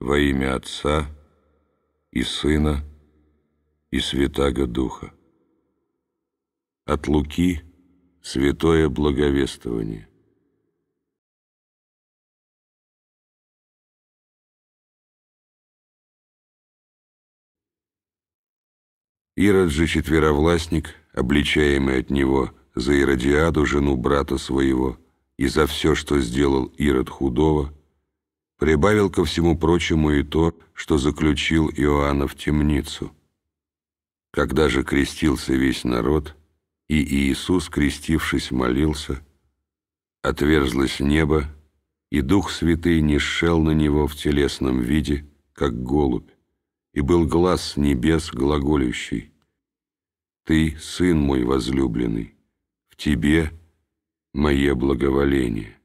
во имя Отца и Сына и Святаго Духа. От Луки Святое Благовествование. Ирод же четверовластник, обличаемый от него за Иродиаду, жену брата своего, и за все, что сделал Ирод худого, Прибавил ко всему прочему и то, что заключил Иоанна в темницу. Когда же крестился весь народ, и Иисус, крестившись, молился, отверзлось небо, и Дух Святый не шел на него в телесном виде, как голубь, и был глаз с небес глаголющий. «Ты, Сын мой возлюбленный, в Тебе мое благоволение».